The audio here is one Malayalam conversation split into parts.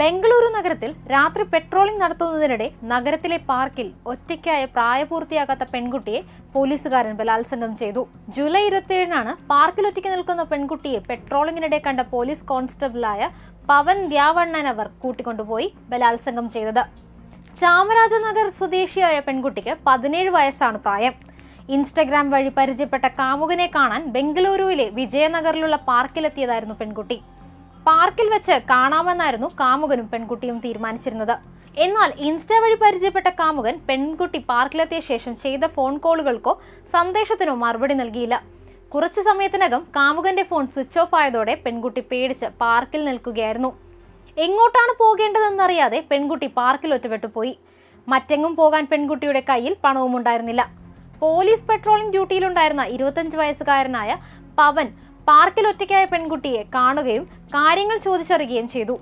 ബംഗളൂരു നഗരത്തിൽ രാത്രി പെട്രോളിംഗ് നടത്തുന്നതിനിടെ നഗരത്തിലെ പാർക്കിൽ ഒറ്റയ്ക്കായ പ്രായപൂർത്തിയാകാത്ത പെൺകുട്ടിയെ പോലീസുകാരൻ ബലാത്സംഗം ചെയ്തു ജൂലൈ ഏഴിനാണ് പാർക്കിൽ ഒറ്റയ്ക്ക് നിൽക്കുന്ന പെൺകുട്ടിയെ പെട്രോളിംഗിനിടെ കണ്ട പോലീസ് കോൺസ്റ്റബിളായ പവൻ ദ്യാവണ്ണൻ അവർ കൂട്ടിക്കൊണ്ടുപോയി ബലാത്സംഗം ചെയ്തത് ചാമരാജനഗർ സ്വദേശിയായ പെൺകുട്ടിക്ക് പതിനേഴ് വയസ്സാണ് പ്രായം ഇൻസ്റ്റഗ്രാം വഴി പരിചയപ്പെട്ട കാമുകനെ കാണാൻ ബംഗളൂരുവിലെ വിജയനഗറിലുള്ള പാർക്കിലെത്തിയതായിരുന്നു പെൺകുട്ടി പാർക്കിൽ വെച്ച് കാണാമെന്നായിരുന്നു കാമുകനും പെൺകുട്ടിയും തീരുമാനിച്ചിരുന്നത് എന്നാൽ ഇൻസ്റ്റ വഴി പരിചയപ്പെട്ട കാമുകൻ പെൺകുട്ടി പാർക്കിലെത്തിയ ശേഷം ചെയ്ത ഫോൺ കോളുകൾക്കോ സന്ദേശത്തിനോ മറുപടി നൽകിയില്ല കുറച്ചു സമയത്തിനകം കാമുകന്റെ ഫോൺ സ്വിച്ച് ഓഫ് ആയതോടെ പെൺകുട്ടി പേടിച്ച് പാർക്കിൽ നിൽക്കുകയായിരുന്നു എങ്ങോട്ടാണ് പോകേണ്ടതെന്നറിയാതെ പെൺകുട്ടി പാർക്കിൽ ഒറ്റപ്പെട്ടു പോയി മറ്റെങ്ങും പോകാൻ പെൺകുട്ടിയുടെ കയ്യിൽ പണവും ഉണ്ടായിരുന്നില്ല പോലീസ് പെട്രോളിംഗ് ഡ്യൂട്ടിയിലുണ്ടായിരുന്ന ഇരുപത്തഞ്ച് വയസ്സുകാരനായ പവൻ പാർക്കിൽ ഒറ്റയ്ക്കായ പെൺകുട്ടിയെ കാണുകയും കാര്യങ്ങൾ ചോദിച്ചറിയുകയും ചെയ്തു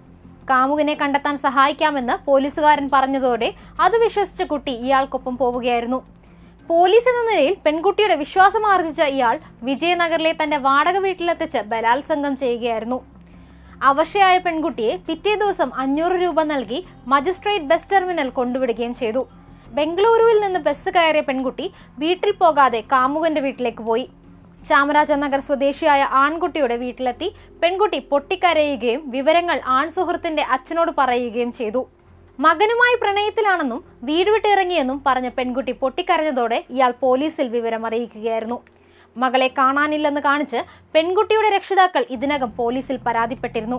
കാമുകനെ കണ്ടെത്താൻ സഹായിക്കാമെന്ന് പോലീസുകാരൻ പറഞ്ഞതോടെ അത് വിശ്വസിച്ച കുട്ടി ഇയാൾക്കൊപ്പം പോവുകയായിരുന്നു പോലീസ് എന്ന നിലയിൽ പെൺകുട്ടിയുടെ വിശ്വാസം ആർജിച്ച ഇയാൾ വിജയനഗറിലെ തന്റെ വാടക വീട്ടിലെത്തിച്ച് ബലാത്സംഗം ചെയ്യുകയായിരുന്നു അവശയായ പെൺകുട്ടിയെ പിറ്റേ ദിവസം അഞ്ഞൂറ് രൂപ നൽകി മജിസ്ട്രേറ്റ് ബസ് ടെർമിനൽ കൊണ്ടുവിടുകയും ചെയ്തു ബംഗളൂരുവിൽ നിന്ന് ബസ് കയറിയ പെൺകുട്ടി വീട്ടിൽ പോകാതെ കാമുകന്റെ വീട്ടിലേക്ക് പോയി ചാമരാജനഗർ സ്വദേശിയായ ആൺകുട്ടിയുടെ വീട്ടിലെത്തി പെൺകുട്ടി പൊട്ടിക്കരയുകയും വിവരങ്ങൾ ആൺ സുഹൃത്തിന്റെ അച്ഛനോട് പറയുകയും ചെയ്തു മകനുമായി പ്രണയത്തിലാണെന്നും വീട് വിട്ടിറങ്ങിയെന്നും പറഞ്ഞ പെൺകുട്ടി പൊട്ടിക്കരഞ്ഞതോടെ ഇയാൾ പോലീസിൽ വിവരം അറിയിക്കുകയായിരുന്നു മകളെ കാണാനില്ലെന്ന് കാണിച്ച് പെൺകുട്ടിയുടെ രക്ഷിതാക്കൾ ഇതിനകം പോലീസിൽ പരാതിപ്പെട്ടിരുന്നു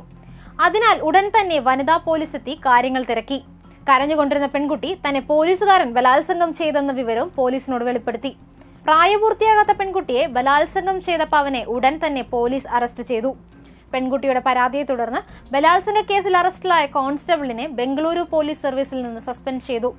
അതിനാൽ ഉടൻ തന്നെ വനിതാ പോലീസ് എത്തി കാര്യങ്ങൾ തിരക്കി കരഞ്ഞുകൊണ്ടിരുന്ന പെൺകുട്ടി തന്നെ പോലീസുകാരൻ ബലാത്സംഗം ചെയ്തെന്ന വിവരവും പോലീസിനോട് വെളിപ്പെടുത്തി പ്രായപൂർത്തിയാകാത്ത പെൺകുട്ടിയെ ബലാത്സംഗം ചെയ്ത പവനെ ഉടൻ തന്നെ പോലീസ് അറസ്റ്റ് ചെയ്തു പെൺകുട്ടിയുടെ പരാതിയെ തുടർന്ന് ബലാത്സംഗ കേസിൽ അറസ്റ്റിലായ കോൺസ്റ്റബിളിനെ ബംഗളൂരു പോലീസ് സർവീസിൽ നിന്ന് സസ്പെൻഡ് ചെയ്തു